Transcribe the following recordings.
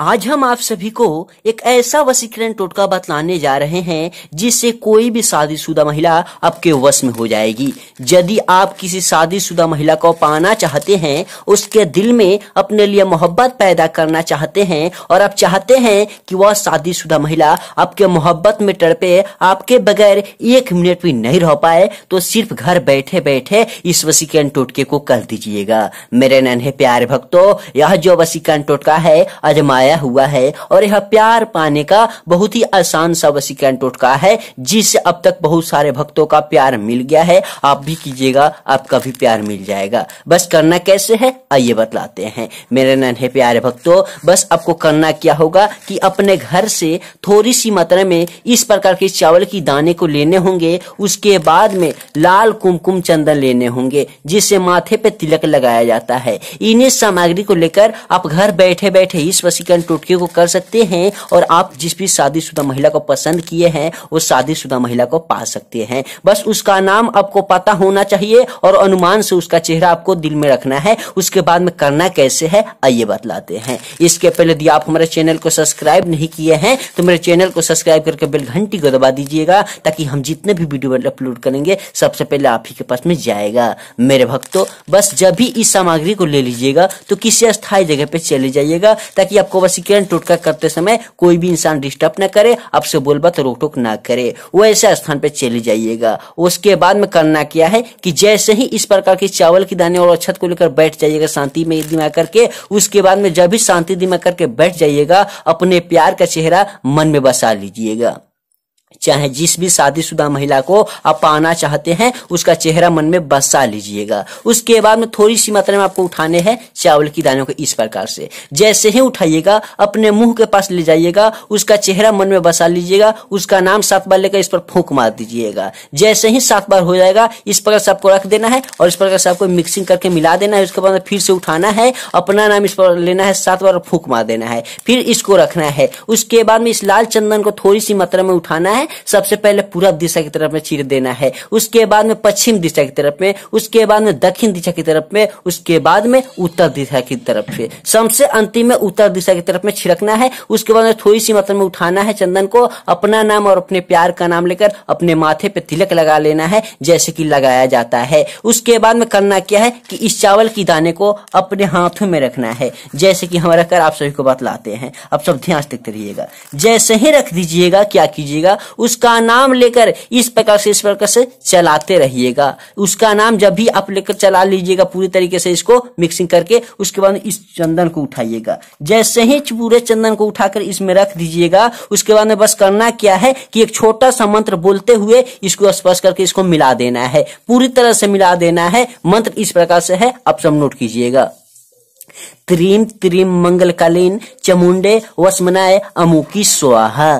आज हम आप सभी को एक ऐसा वसीकरण टोटका बतलाने जा रहे हैं जिससे कोई भी शादीशुदा महिला आपके वश में हो जाएगी यदि आप किसी शादीशुदा महिला को पाना चाहते हैं उसके दिल में अपने लिए मोहब्बत पैदा करना चाहते हैं और आप चाहते हैं कि वह शादीशुदा महिला आपके मोहब्बत में तड़पे आपके बगैर एक मिनट भी नहीं रह पाए तो सिर्फ घर बैठे बैठे इस वसीकरण टोटके को कर दीजिएगा मेरे नन्हे प्यारे भक्तों यह जो वसीकरण टोटका है अजमाए आया हुआ है और यह प्यार पाने का बहुत ही आसान सा वसीकरण टोटका है जिससे अब तक बहुत सारे भक्तों का प्यार मिल गया है आप भी कीजिएगा आपका भी प्यार मिल जाएगा बस करना कैसे है आइए बतलाते हैं मेरे नन्हे प्यारे भक्तों बस आपको करना क्या होगा कि अपने घर से थोड़ी सी मात्रा में इस प्रकार के चावल की दाने को लेने होंगे उसके बाद में लाल कुमकुम चंदन लेने होंगे जिससे माथे पे तिलक लगाया जाता है इन्हीं सामग्री को लेकर आप घर बैठे बैठे इस वसीकरण करण टोटके को कर सकते हैं और आप जिस भी शादीशुदा महिला को पसंद किए हैं वो शादीशुदा महिला को पा सकते हैं बस उसका नाम आपको पता होना चाहिए और अनुमान से उसका चेहरा आपको दिल में रखना है उसके बाद में करना कैसे है आइए बतलाते हैं इसके पहले यदि आप हमारे चैनल को सब्सक्राइब नहीं किए हैं तो मेरे चैनल को सब्सक्राइब करके बेल घंटी को दबा दीजिएगा ताकि हम जितने भी वीडियो अपलोड करेंगे सबसे पहले आप ही के पास में जाएगा मेरे भक्तों बस जब भी इस सामग्री को ले लीजिएगा तो किसी अस्थायी जगह पे चले जाइएगा ताकि आपको वसीकरण टोटका करते समय कोई भी इंसान डिस्टर्ब न करे आपसे बोलबत रोक टोक ना करे वो ऐसे स्थान पर चले जाइएगा उसके बाद में करना क्या है कि जैसे ही इस प्रकार के चावल की दाने और अक्षत को लेकर बैठ जाइएगा शांति में दिमाग करके उसके बाद में जब भी शांति दिमाग करके बैठ जाइएगा अपने प्यार का चेहरा मन में बसा लीजिएगा चाहे जिस भी शादीशुदा महिला को आप पाना चाहते हैं उसका चेहरा मन में बसा लीजिएगा उसके बाद में थोड़ी सी मात्रा में आपको उठाने हैं चावल की दानों को इस प्रकार से जैसे ही उठाइएगा अपने मुंह के पास ले जाइएगा उसका चेहरा मन में बसा लीजिएगा उसका नाम सात बार लेकर इस पर फूक मार दीजिएगा जैसे ही सात बार हो जाएगा इस प्रकार से आपको रख देना है और इस प्रकार से आपको मिक्सिंग करके मिला देना है उसके बाद फिर से उठाना है अपना नाम इस पर लेना है सात बार फूक मार देना है फिर इसको रखना है उसके बाद में इस लाल चंदन को थोड़ी सी मात्रा में उठाना है है सबसे पहले पूर्व दिशा की तरफ में चीर देना है उसके बाद में पश्चिम दिशा की तरफ में उसके बाद में दक्षिण दिशा की तरफ में उसके बाद में उत्तर दिशा की तरफ में सबसे अंतिम में उत्तर दिशा की तरफ में छिड़कना है उसके बाद में थोड़ी सी मात्रा में उठाना है चंदन को अपना नाम और अपने प्यार का नाम लेकर अपने माथे पे तिलक लगा लेना है जैसे कि लगाया जाता है उसके बाद में करना क्या है कि इस चावल की दाने को अपने हाथों में रखना है जैसे कि हम रखकर आप सभी को बतलाते हैं आप सब ध्यान देखते रहिएगा जैसे ही रख दीजिएगा क्या कीजिएगा उसका नाम लेकर इस प्रकार से इस प्रकार से चलाते रहिएगा उसका नाम जब भी आप लेकर चला लीजिएगा पूरी तरीके से इसको मिक्सिंग करके उसके बाद इस चंदन को उठाइएगा जैसे ही पूरे चंदन को उठाकर इसमें रख दीजिएगा उसके बाद में बस करना क्या है कि एक छोटा सा मंत्र बोलते हुए इसको स्पर्श करके इसको मिला देना है पूरी तरह से मिला देना है मंत्र इस प्रकार से है आप सब नोट कीजिएगा त्रिम मंगल मंगलकालीन चमुंडे वस्मनाय अमुकी स्वाहा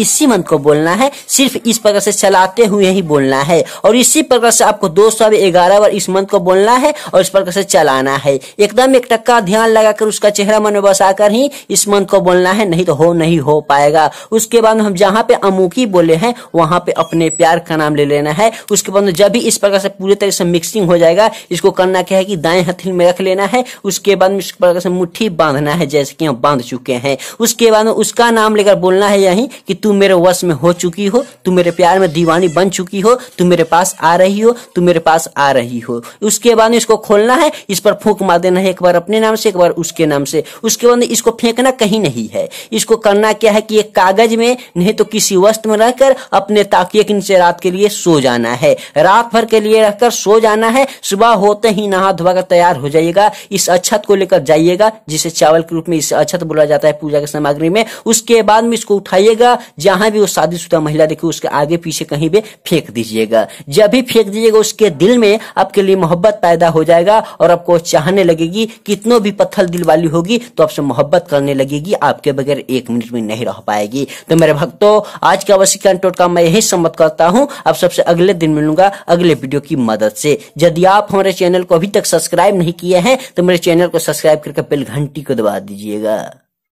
इसी मंत्र को बोलना है सिर्फ इस प्रकार से चलाते हुए ही बोलना है और इसी प्रकार से आपको दो सौ ग्यारह बार इस मंत्र को बोलना है और इस प्रकार से चलाना है एकदम एक टक्का ध्यान लगाकर उसका चेहरा मन में बसा कर ही इस मंत्र को बोलना है नहीं तो हो नहीं हो पाएगा उसके बाद हम जहाँ पे अमुखी बोले हैं वहां पे अपने प्यार का नाम ले लेना है उसके बाद जब भी इस प्रकार से पूरे तरह से मिक्सिंग हो जाएगा इसको करना क्या है की दाए हथेली में रख लेना है उसके बाद इस प्रकार से मुठ्ठी बांधना है जैसे की हम बांध चुके हैं उसके बाद उसका नाम लेकर बोलना है यही की तुम मेरे वश में हो चुकी हो तुम मेरे प्यार में दीवानी बन चुकी हो तुम मेरे पास आ रही हो तुम मेरे पास आ रही हो उसके बाद इसको खोलना है इस पर फूक मार देना है एक बार अपने नाम से एक बार उसके नाम से उसके बाद इसको फेंकना कहीं नहीं है इसको करना क्या है कि एक कागज में नहीं तो किसी वस्त्र में रहकर अपने ताकिए के नीचे रात के लिए सो जाना है रात भर के लिए रहकर सो जाना है सुबह होते ही नहा धोकर तैयार हो जाइएगा इस अच्छत को लेकर जाइएगा जिसे चावल के रूप में इस अच्छत बोला जाता है पूजा के सामग्री में उसके बाद में इसको उठाइएगा जहां भी वो शादीशुदा महिला देखे उसके आगे पीछे कहीं भी फेंक दीजिएगा जब भी फेंक दीजिएगा उसके दिल में आपके लिए मोहब्बत पैदा हो जाएगा और आपको चाहने लगेगी कितनों भी पत्थर दिल वाली होगी तो आपसे मोहब्बत करने लगेगी आपके बगैर एक मिनट में नहीं रह पाएगी तो मेरे भक्तों आज के अवश्य का मैं यही सम्मत करता हूँ आप सबसे अगले दिन मिलूंगा अगले वीडियो की मदद से यदि आप हमारे चैनल को अभी तक सब्सक्राइब नहीं किए हैं तो मेरे चैनल को सब्सक्राइब करके बेल घंटी को दबा दीजिएगा